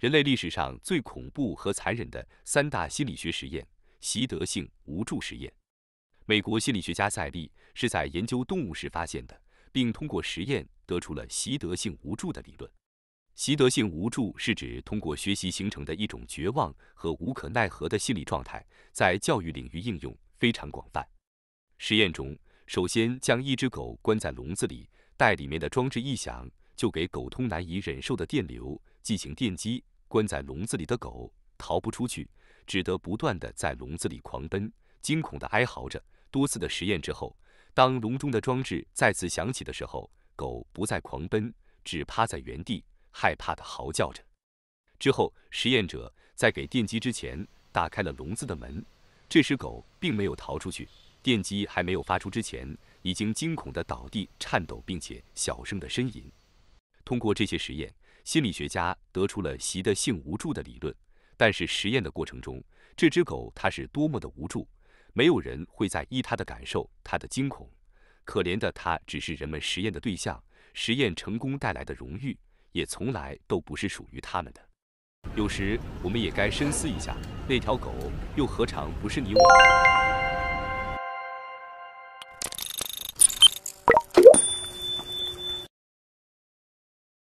人类历史上最恐怖和残忍的三大心理学实验：习得性无助实验。美国心理学家塞利是在研究动物时发现的，并通过实验得出了习得性无助的理论。习得性无助是指通过学习形成的一种绝望和无可奈何的心理状态，在教育领域应用非常广泛。实验中，首先将一只狗关在笼子里，待里面的装置一响，就给狗通难以忍受的电流进行电击。关在笼子里的狗逃不出去，只得不断的在笼子里狂奔，惊恐的哀嚎着。多次的实验之后，当笼中的装置再次响起的时候，狗不再狂奔，只趴在原地，害怕的嚎叫着。之后，实验者在给电击之前打开了笼子的门，这时狗并没有逃出去，电击还没有发出之前，已经惊恐的倒地颤抖，并且小声的呻吟。通过这些实验，心理学家得出了习得性无助的理论。但是实验的过程中，这只狗它是多么的无助，没有人会在意它的感受，它的惊恐。可怜的它只是人们实验的对象，实验成功带来的荣誉也从来都不是属于他们的。有时我们也该深思一下，那条狗又何尝不是你我？